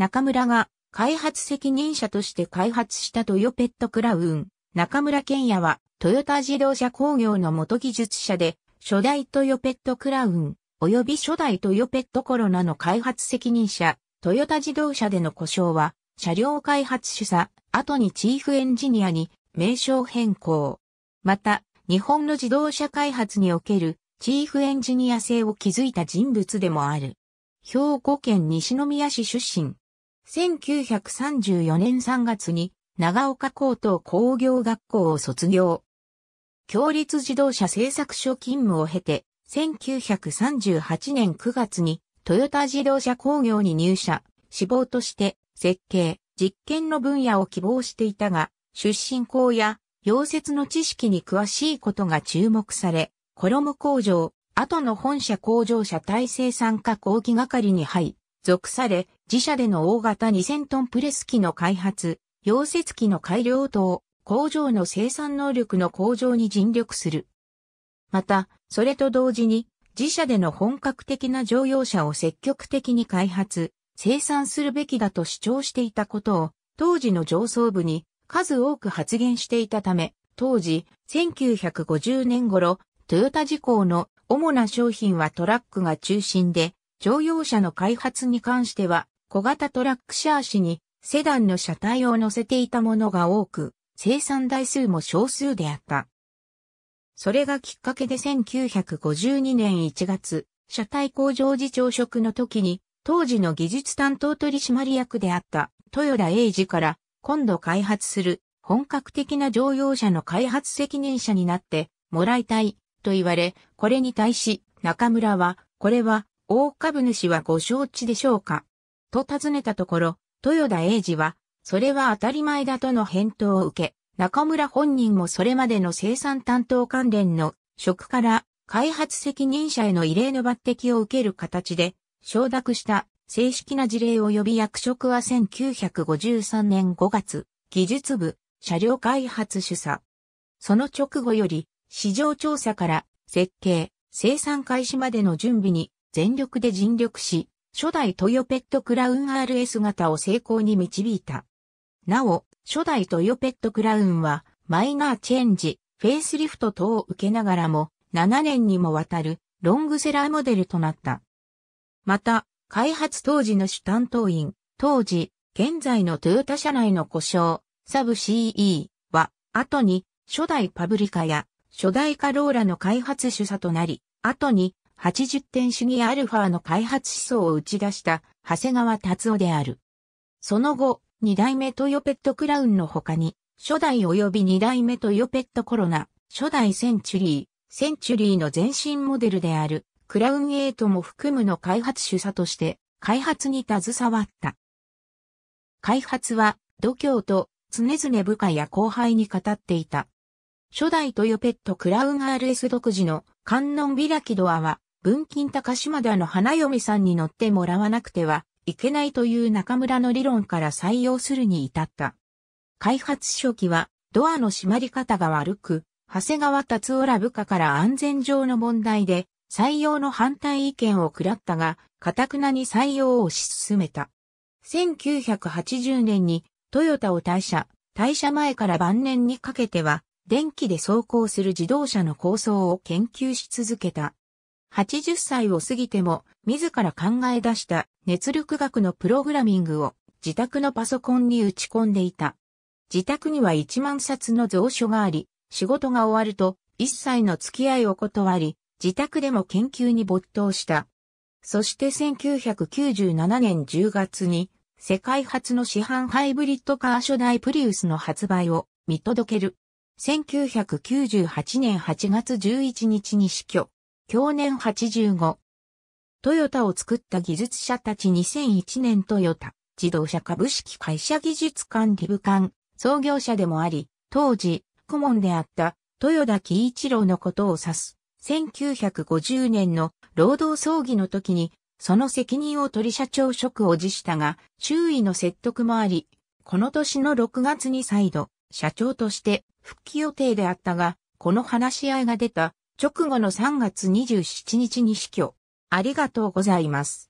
中村が開発責任者として開発したトヨペットクラウン。中村健也はトヨタ自動車工業の元技術者で初代トヨペットクラウン及び初代トヨペットコロナの開発責任者、トヨタ自動車での故障は車両開発主査、後にチーフエンジニアに名称変更。また、日本の自動車開発におけるチーフエンジニア性を築いた人物でもある。兵庫県西宮市出身、1934年3月に長岡高等工業学校を卒業。協立自動車製作所勤務を経て、1938年9月にトヨタ自動車工業に入社、志望として設計、実験の分野を希望していたが、出身校や溶接の知識に詳しいことが注目され、衣工場、後の本社工場車体生産加工機係に入属され、自社での大型2000トンプレス機の開発、溶接機の改良等、工場の生産能力の向上に尽力する。また、それと同時に、自社での本格的な乗用車を積極的に開発、生産するべきだと主張していたことを、当時の上層部に数多く発言していたため、当時、1950年頃、トヨタ事項の主な商品はトラックが中心で、乗用車の開発に関しては、小型トラックシャーシにセダンの車体を乗せていたものが多く、生産台数も少数であった。それがきっかけで1952年1月、車体工場次長職の時に、当時の技術担当取締役であった豊田英二から、今度開発する本格的な乗用車の開発責任者になってもらいたいと言われ、これに対し中村は、これは大株主はご承知でしょうかと尋ねたところ、豊田英二は、それは当たり前だとの返答を受け、中村本人もそれまでの生産担当関連の職から開発責任者への異例の抜擢を受ける形で承諾した正式な事例及び役職は1953年5月、技術部、車両開発主査。その直後より、市場調査から設計、生産開始までの準備に全力で尽力し、初代トヨペットクラウン RS 型を成功に導いた。なお、初代トヨペットクラウンは、マイナーチェンジ、フェイスリフト等を受けながらも、7年にもわたるロングセラーモデルとなった。また、開発当時の主担当員、当時、現在のトヨタ社内の故障、サブ CE は、後に、初代パブリカや、初代カローラの開発主査となり、後に、80点主義アルファの開発思想を打ち出した長谷川達夫である。その後、二代目トヨペットクラウンの他に、初代及び二代目トヨペットコロナ、初代センチュリー、センチュリーの前身モデルである、クラウン8も含むの開発主査として、開発に携わった。開発は、度胸と常々部下や後輩に語っていた。初代トヨペットクラウン RS 独自の観音開きドアは文金高島田の花嫁さんに乗ってもらわなくてはいけないという中村の理論から採用するに至った。開発初期はドアの閉まり方が悪く、長谷川達夫ら部下から安全上の問題で採用の反対意見を喰らったが、かたくなに採用を推し進めた。1980年にトヨタを退社、退社前から晩年にかけては電気で走行する自動車の構想を研究し続けた。80歳を過ぎても自ら考え出した熱力学のプログラミングを自宅のパソコンに打ち込んでいた。自宅には1万冊の蔵書があり、仕事が終わると一切の付き合いを断り、自宅でも研究に没頭した。そして1997年10月に世界初の市販ハイブリッドカー初代プリウスの発売を見届ける。1998年8月11日に死去。享年85。トヨタを作った技術者たち2001年トヨタ自動車株式会社技術館理部館創業者でもあり、当時顧問であった豊田喜一郎のことを指す。1950年の労働葬儀の時にその責任を取り社長職を辞したが、周囲の説得もあり、この年の6月に再度、社長として復帰予定であったが、この話し合いが出た直後の3月27日に死去。ありがとうございます。